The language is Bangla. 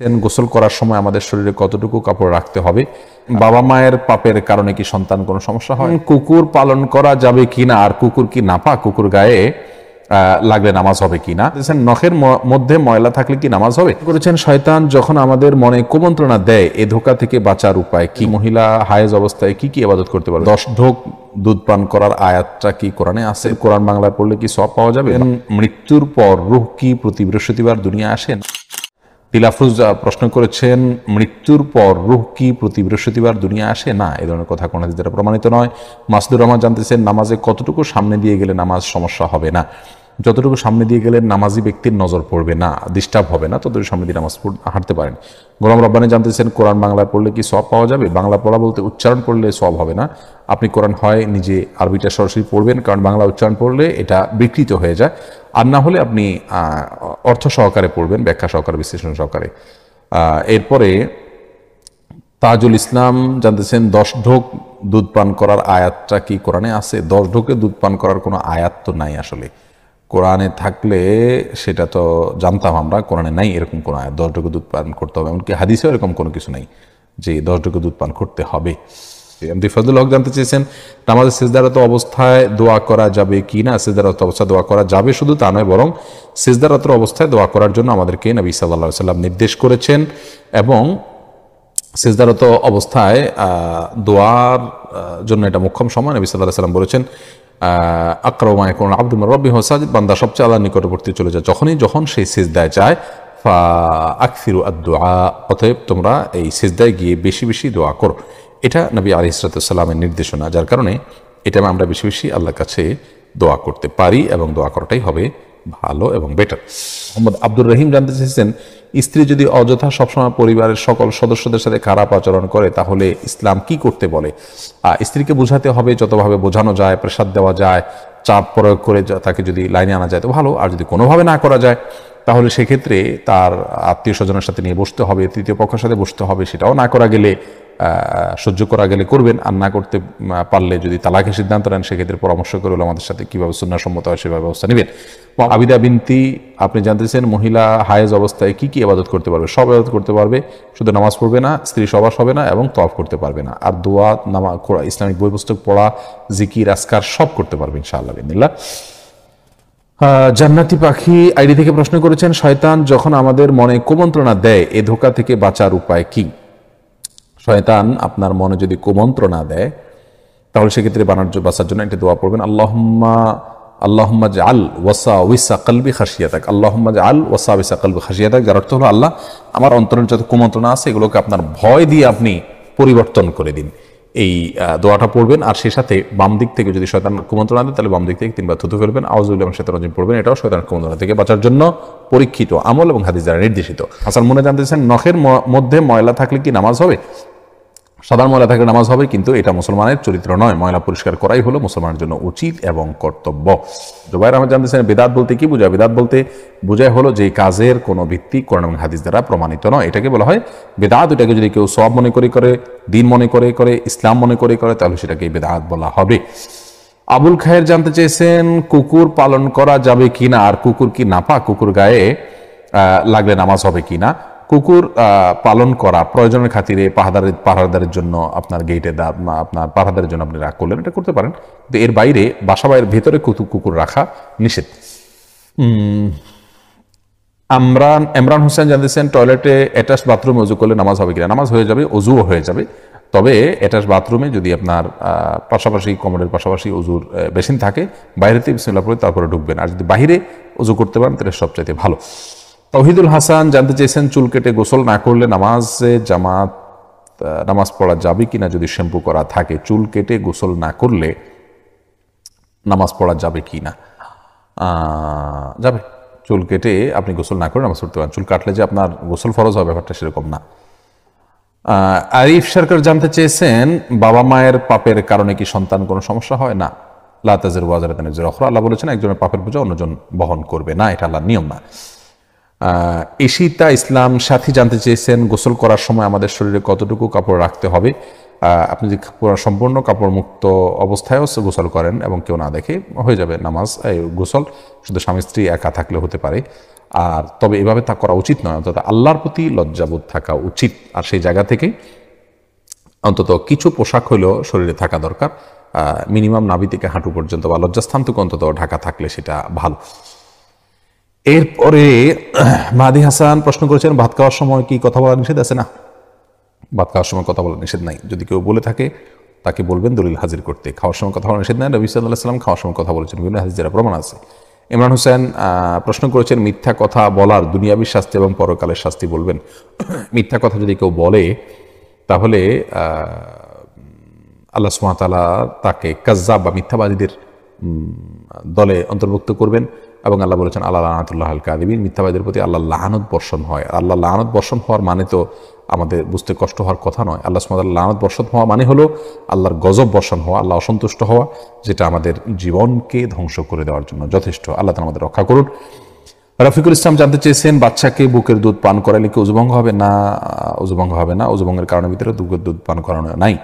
সেন গোসল করার সময় আমাদের শরীরে কতটুকু কাপড় রাখতে হবে বাবা মায়ের পাপের কারণে কি সন্তান কোনো সমস্যা হয় কুকুর পালন করা যাবে কি না আর কুকুর কি নাপা কুকুর গায়ে লাগলে নামাজ হবে কি না নখের মধ্যে ময়লা থাকলে কি নামাজ হবে করেছেন শয়তান যখন আমাদের মনে কুমন্ত্রণা দেয় এ ধোকা থেকে বাঁচার উপায় কি মহিলা হায়েজ অবস্থায় কি কি আবাদত করতে পারবে দশ ঢোক দুধ পান করার আয়াতটা কি কোরআনে আছে কোরআন বাংলা পড়লে কি সব পাওয়া যাবে মৃত্যুর পর রুহ কি প্রতি বৃহস্পতিবার দুনিয়া আসেন তিলাফুজ প্রশ্ন করেছেন মৃত্যুর পর রুহ কি প্রতি বৃহস্পতিবার দুনিয়া আসে না এ ধরনের কথা কোনো দ্বারা প্রমাণিত নয় মাসুদুর রহমান জানতেছেন নামাজে কতটুকু সামনে দিয়ে গেলে নামাজ সমস্যা হবে না যতটুকু সামনে দিয়ে গেলে নামাজি ব্যক্তির নজর পড়বে না ডিস্টার্ব হবে না ততটুকু সামনে দিয়ে নামাজ হাঁটতে পারেন গোলাম রব্বানি জানতেছেন কোরআন বাংলা পড়লে কি সব পাওয়া যাবে বাংলা পড়া বলতে উচ্চারণ পড়লে সব হবে না আপনি কোরআন হয় নিজে আরবিটা সরাসরি পড়বেন কারণ বাংলা উচ্চারণ পড়লে এটা বিকৃত হয়ে যায় আর না হলে আপনি অর্থ সহকারে পড়বেন ব্যাখ্যা সহকারে বিশ্লেষণ সহকারে এরপরে তাজুল ইসলাম জানতেছেন দশ ঢোক দুধ পান করার আয়াতটা কি কোরআনে আছে দশ ঢোকে দুধ পান করার কোনো আয়াত তো নাই আসলে কোরআনে থাকলে সেটা তো জানতাম আমরা কোরআনে নাই এরকম কোনো আয়াত দশ ঢোকে দুধ পান করতে হবে এমনকি হাদিসেও এরকম কোনো কিছু নাই যে দশ ঢোকে দুধ পান করতে হবে এমডি ফজলুল হক জানতে চেয়েছেন নামাজের সেজদারত অবস্থায় দোয়া করা যাবে কি না সেজদারত অবস্থায় দোয়া করা যাবে শুধু তা নয় বরং সেজদারত অবস্থায় দোয়া করার জন্য আমাদেরকে নবী সাল্লা সাল্লাম নির্দেশ করেছেন এবং সেজদারত অবস্থায় দোয়ার জন্য এটা মুখ্যম সময় নবী সাল্লাহ সাল্লাম বলেছেন আক্রমায় কোন আব্দুল রব্বি হোসাদ বান্দা সবচেয়ে আল্লাহ নিকটবর্তী চলে যায় যখনই যখন সেই সেজদায় যায় ফা আকফিরু আদোয়া দোয়া অতএব তোমরা এই সেজদায় গিয়ে বেশি বেশি দোয়া করো এটা নবী আলি ইসরাতামের নির্দেশনা যার কারণে এটা আমরা বেশি বেশি আল্লাহর কাছে দোয়া করতে পারি এবং দোয়া করাটাই হবে ভালো এবং বেটার মোহাম্মদ আব্দুর রহিম জানতে চেয়েছেন স্ত্রী যদি অযথা সবসময় পরিবারের সকল সদস্যদের সাথে খারাপ আচরণ করে তাহলে ইসলাম কি করতে বলে স্ত্রীকে বোঝাতে হবে যতভাবে বোঝানো যায় প্রেসাদ দেওয়া যায় চাপ প্রয়োগ করে তাকে যদি লাইনে আনা যায় তো ভালো আর যদি কোনোভাবে না করা যায় তাহলে সেক্ষেত্রে তার আত্মীয় স্বজনের সাথে নিয়ে বসতে হবে তৃতীয় পক্ষের সাথে বসতে হবে সেটাও না করা গেলে সহ্য করা গেলে করবেন আর না করতে পারলে যদি তালাকের সিদ্ধান্ত নেন সেক্ষেত্রে পরামর্শ করে আমাদের সাথে কীভাবে সুন্নাসম্মত হয় সেভাবে ব্যবস্থা নেবেন আবিদা বিনতি আপনি জানতেছেন মহিলা হায়েজ অবস্থায় কি কি আবাদত করতে পারবে সব আবাদত করতে পারবে শুধু নামাজ পড়বে না স্ত্রী সবাস হবে না এবং তফ করতে পারবে না আর দোয়া নামা ইসলামিক বই পুস্তক পড়া জিকির আসকার সব করতে পারবে ইনশাআল্লাহ বিদিল্লা জান্নাতি পাখি আইডি থেকে প্রশ্ন করেছেন শয়তান যখন আমাদের মনে কুমন্ত্রণা দেয় এ ধোকা থেকে বাঁচার উপায় কি শয়তান আপনার মনে যদি কুমন্ত্রণা দেয় তাহলে সেক্ষেত্রে বানার বাঁচার জন্য একটি দোয়া পড়বেন আল্লাহম্মা আল্লাহম্মা আল ওয়াসা ওয়িসা কলবি খাসিয়াতাক আল্লাহম্মা আল ওয়াসা ওয়িসা কলবি থাক যার অর্থ হলো আল্লাহ আমার অন্তরের যত কুমন্ত্রণা আছে এগুলোকে আপনার ভয় দিয়ে আপনি পরিবর্তন করে দিন এই দোয়াটা পড়বেন আর সেই সাথে বাম দিক থেকে যদি শয়তান কুমন্ত্রণা দেয় তাহলে বাম দিক থেকে তিনবার থুতু ফেলবেন আউজুল্লাহ শৈতান রজিম পড়বেন এটাও শয়তান কুমন্ত্রণা থেকে বাঁচার জন্য পরীক্ষিত আমল এবং হাদিস দ্বারা নির্দেশিত হাসান মনে জানতেছেন নখের মধ্যে ময়লা থাকলে কি নামাজ হবে সাধারণ ময়লা থাকলে নামাজ হবে কিন্তু এটা মুসলমানের চরিত্র নয় ময়লা পরিষ্কার করাই হলো মুসলমানের জন্য উচিত এবং কর্তব্য জুবাইর আহমদ জানতেছেন বেদাত বলতে কি বোঝায় বেদাত বলতে বোঝায় হলো যে কাজের কোনো ভিত্তি কোরআন এবং হাদিস দ্বারা প্রমাণিত নয় এটাকে বলা হয় বেদাত এটাকে যদি কেউ সব মনে করে করে দিন মনে করে করে ইসলাম মনে করে করে তাহলে সেটাকে বেদাত বলা হবে আবুল খায়ের জানতে চেয়েছেন কুকুর পালন করা যাবে কিনা আর কুকুর কি নাপা কুকুর গায়ে লাগলে নামাজ হবে কিনা কুকুর পালন করা প্রয়োজনের খাতিরে পাহাদারের পাহাড়দারের জন্য আপনার গেটে আপনার পাহাদারের জন্য আপনি রাগ করলেন এটা করতে পারেন কিন্তু এর বাইরে বাসা বাইরের ভেতরে কুকুর রাখা নিষেধ আমরান এমরান হোসেন জানতেছেন টয়লেটে অ্যাটাচ বাথরুমে অজু করলে নামাজ হবে কিনা নামাজ হয়ে যাবে অজুও হয়ে যাবে তবে অ্যাটাচ বাথরুমে যদি আপনার পাশাপাশি কমরের পাশাপাশি অজুর বেসিন থাকে বাইরেতে বিসমিল্লা পড়ে তারপরে ঢুকবেন আর যদি বাইরে অজু করতে পারেন তাহলে সবচাইতে ভালো তহিদুল হাসান জানতে চেয়েছেন চুল কেটে গোসল না করলে নামাজে জামাত নামাজ পড়া যাবে কি না যদি শ্যাম্পু করা থাকে চুল কেটে গোসল না করলে নামাজ পড়া যাবে কি না যাবে চুল কেটে আপনি গোসল না করে নামাজ পড়তে পারেন চুল কাটলে যে আপনার গোসল ফরজ হবে ব্যাপারটা সেরকম না আরিফ সরকার জানতে চেয়েছেন বাবা মায়ের পাপের কারণে কি সন্তান কোনো সমস্যা হয় না লাতাজের ওয়াজার আল্লাহ বলেছেন একজনের পাপের পূজা অন্যজন বহন করবে না এটা আল্লাহর নিয়ম না ইশিতা ইসলাম সাথী জানতে চেয়েছেন গোসল করার সময় আমাদের শরীরে কতটুকু কাপড় রাখতে হবে আপনি যদি সম্পূর্ণ কাপড় মুক্ত অবস্থায়ও গোসল করেন এবং কেউ না দেখে হয়ে যাবে নামাজ গোসল শুধু স্বামী স্ত্রী একা থাকলে হতে পারে আর তবে এভাবে তা করা উচিত নয় অন্তত আল্লাহর প্রতি লজ্জাবোধ থাকা উচিত আর সেই জায়গা থেকে অন্তত কিছু পোশাক হলেও শরীরে থাকা দরকার মিনিমাম নাভি থেকে হাঁটু পর্যন্ত বা লজ্জাস্থান থেকে অন্তত ঢাকা থাকলে সেটা ভালো এরপরে মাহাদি হাসান প্রশ্ন করেছেন ভাত খাওয়ার সময় কি কথা বলা নিষেধ আছে না ভাত খাওয়ার সময় কথা বলা নিষেধ নাই যদি কেউ বলে থাকে তাকে বলবেন দলিল হাজির করতে খাওয়ার সময় কথা বলা নিষেধ নাই রবি সাল্লাহ সাল্লাম খাওয়ার সময় কথা বলেছেন বিভিন্ন হাজিরা প্রমাণ আছে ইমরান হোসেন প্রশ্ন করেছেন মিথ্যা কথা বলার দুনিয়াবি শাস্তি এবং পরকালের শাস্তি বলবেন মিথ্যা কথা যদি কেউ বলে তাহলে আল্লাহ সুমাতালা তাকে কাজ্জাব বা মিথ্যাবাদীদের দলে অন্তর্ভুক্ত করবেন এবং আল্লাহ বলেছেন আল্লাহ আনাতুল্লাহ আল কাদিবিন মিথ্যাবাদের প্রতি আল্লাহ লাহানত বর্ষণ হয় আল্লাহ লাহানত বর্ষণ হওয়ার মানে তো আমাদের বুঝতে কষ্ট হওয়ার কথা নয় আল্লাহ সুমাদ লানত বর্ষণ হওয়া মানে হলো আল্লাহর গজব বর্ষণ হওয়া আল্লাহ অসন্তুষ্ট হওয়া যেটা আমাদের জীবনকে ধ্বংস করে দেওয়ার জন্য যথেষ্ট আল্লাহ তালা আমাদের রক্ষা করুন রফিকুল ইসলাম জানতে চেয়েছেন বাচ্চাকে বুকের দুধ পান করালে কি উজভঙ্গ হবে না উজভঙ্গ হবে না উজভঙ্গের কারণে ভিতরে বুকের দুধ পান করানো নাই